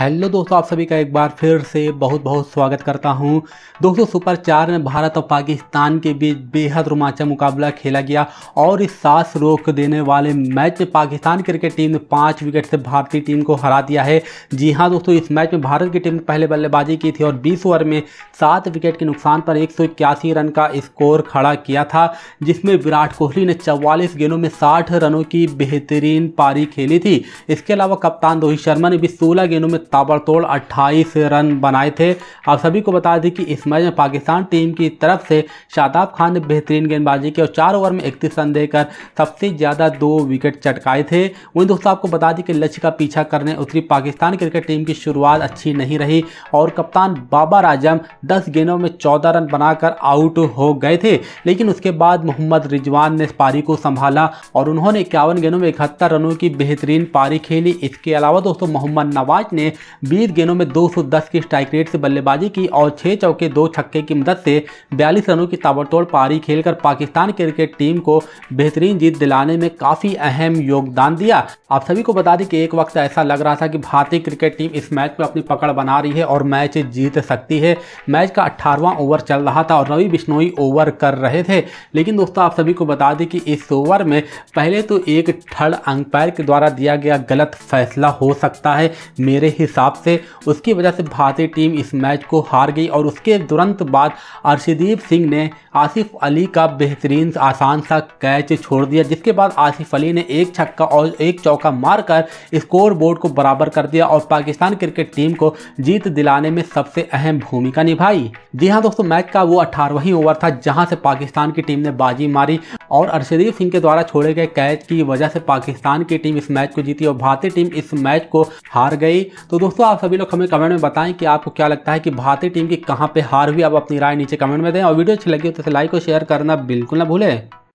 hello दोस्तों आप सभी का एक बार फिर से बहुत बहुत स्वागत करता हूं दोस्तों सुपर चार में भारत और पाकिस्तान के बीच बेहद रोमांचक मुकाबला खेला गया और इस सांस रोक देने वाले मैच में पाकिस्तान क्रिकेट टीम ने पाँच विकेट से भारतीय टीम को हरा दिया है जी हां दोस्तों इस मैच में भारत की टीम ने पहले बल्लेबाजी की थी और बीस ओवर में सात विकेट के नुकसान पर एक रन का स्कोर खड़ा किया था जिसमें विराट कोहली ने चौवालीस गेंदों में साठ रनों की बेहतरीन पारी खेली थी इसके अलावा कप्तान रोहित शर्मा ने भी सोलह गेंदों में ताबड़तोड़ अट्ठाईस रन बनाए थे आप सभी को बता दें कि इस मैच में पाकिस्तान टीम की तरफ से शादाब खान ने बेहतरीन गेंदबाजी की और चार ओवर में इकतीस रन देकर सबसे ज़्यादा दो विकेट चटकाए थे वहीं दोस्तों आपको बता दें कि लक्ष्य का पीछा करने उतरी पाकिस्तान क्रिकेट टीम की शुरुआत अच्छी नहीं रही और कप्तान बाबर आजम दस गेंदों में चौदह रन बनाकर आउट हो गए थे लेकिन उसके बाद मोहम्मद रिजवान ने पारी को संभाला और उन्होंने इक्यावन गेंदों में इकहत्तर रनों की बेहतरीन पारी खेली इसके अलावा दोस्तों मोहम्मद नवाज ने बीस गेंदों में 210 की स्ट्राइक रेट से बल्लेबाजी की और छह चौके दो छक्के की मदद से बयालीस रनों की ताबड़तोड़ पारी खेलकर पाकिस्तान क्रिकेट टीम को बेहतरीन जीत दिलाने में काफ़ी अहम योगदान दिया आप सभी को बता दें कि एक वक्त ऐसा लग रहा था कि भारतीय क्रिकेट टीम इस मैच में अपनी पकड़ बना रही है और मैच जीत सकती है मैच का अट्ठारहवां ओवर चल रहा था और रवि बिश्नोई ओवर कर रहे थे लेकिन दोस्तों आप सभी को बता दें कि इस ओवर में पहले तो एक थर्ड अंपायर के द्वारा दिया गया गलत फैसला हो सकता है मेरे ही हिसाब से उसकी वजह से भारतीय टीम इस मैच को हार गई और उसके तुरंत बाद अर्शदीप सिंह ने आसिफ अली का बेहतरीन आसान सा कैच छोड़ दिया जिसके बाद आसिफ अली ने एक छक्का और एक चौका मारकर स्कोर बोर्ड को बराबर कर दिया और पाकिस्तान क्रिकेट टीम को जीत दिलाने में सबसे अहम भूमिका निभाई जी हाँ दोस्तों मैच का वो अठारहवीं ओवर था जहां से पाकिस्तान की टीम ने बाजी मारी और अर्शदीप सिंह के द्वारा छोड़े गए कैच की वजह से पाकिस्तान की टीम इस मैच को जीती और भारतीय टीम इस मैच को हार गई तो दोस्तों आप सभी लोग हमें कमेंट में बताएं कि आपको क्या लगता है कि भारतीय टीम की कहां पे हार हुई आप अपनी राय नीचे कमेंट में दें और वीडियो अच्छी लगी हो तो लाइक और शेयर करना बिल्कुल ना भूलें